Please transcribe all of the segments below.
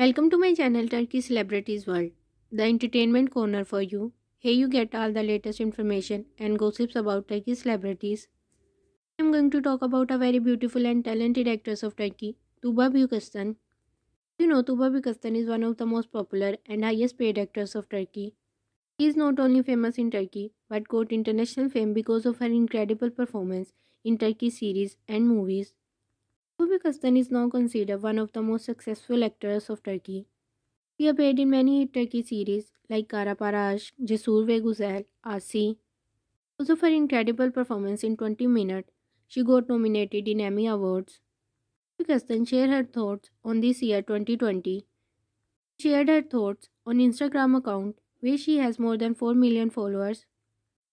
Welcome to my channel Turkey Celebrities World, the entertainment corner for you. Here you get all the latest information and gossips about Turkey celebrities. I am going to talk about a very beautiful and talented actress of Turkey, Tuba Bukastan. You know Tuba Bukastan is one of the most popular and highest paid actors of Turkey. She is not only famous in Turkey but got international fame because of her incredible performance in Turkey series and movies. Kubi Kastan is now considered one of the most successful actors of Turkey. He appeared in many hit Turkey series like Kara Parash, Cesur Ve Guzel, Asi. Also for incredible performance in 20 Minutes, she got nominated in Emmy Awards. Kubi Kastan shared her thoughts on this year 2020. She shared her thoughts on Instagram account where she has more than 4 million followers.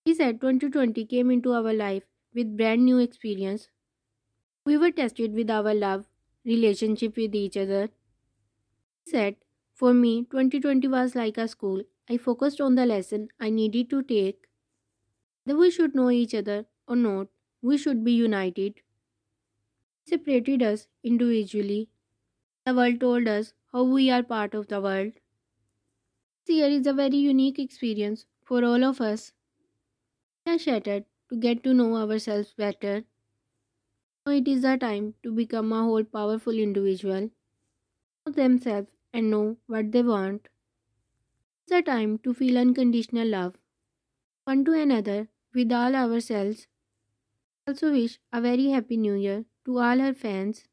She said 2020 came into our life with brand new experience we were tested with our love, relationship with each other. He said, For me, 2020 was like a school. I focused on the lesson I needed to take. Whether we should know each other or not, we should be united. He separated us individually. The world told us how we are part of the world. This year is a very unique experience for all of us. We are shattered to get to know ourselves better. Now it is the time to become a whole powerful individual, know themselves and know what they want. It's the time to feel unconditional love, one to another with all ourselves. Also wish a very happy new year to all her fans.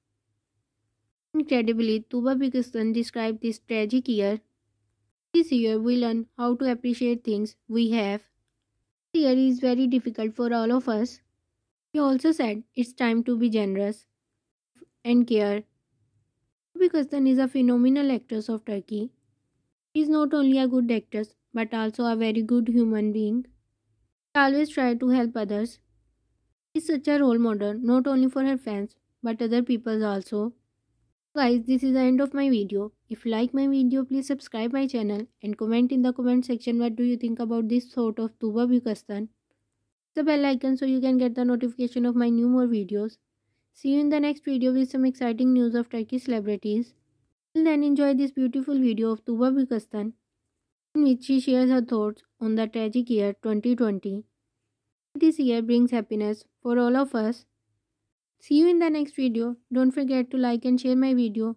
Incredibly, Tuba Bikistan described this tragic year. This year we learn how to appreciate things we have. This year is very difficult for all of us. He also said it's time to be generous and care. Because Kazan is a phenomenal actress of Turkey. She is not only a good actress but also a very good human being. She always tries to help others. She is such a role model not only for her fans but other people also. Guys, this is the end of my video. If you like my video, please subscribe my channel and comment in the comment section what do you think about this sort of Tuba Bukastan the bell icon so you can get the notification of my new more videos. See you in the next video with some exciting news of Turkish celebrities. Till then enjoy this beautiful video of Tuba Bükastan in which she shares her thoughts on the tragic year 2020. This year brings happiness for all of us. See you in the next video. Don't forget to like and share my video.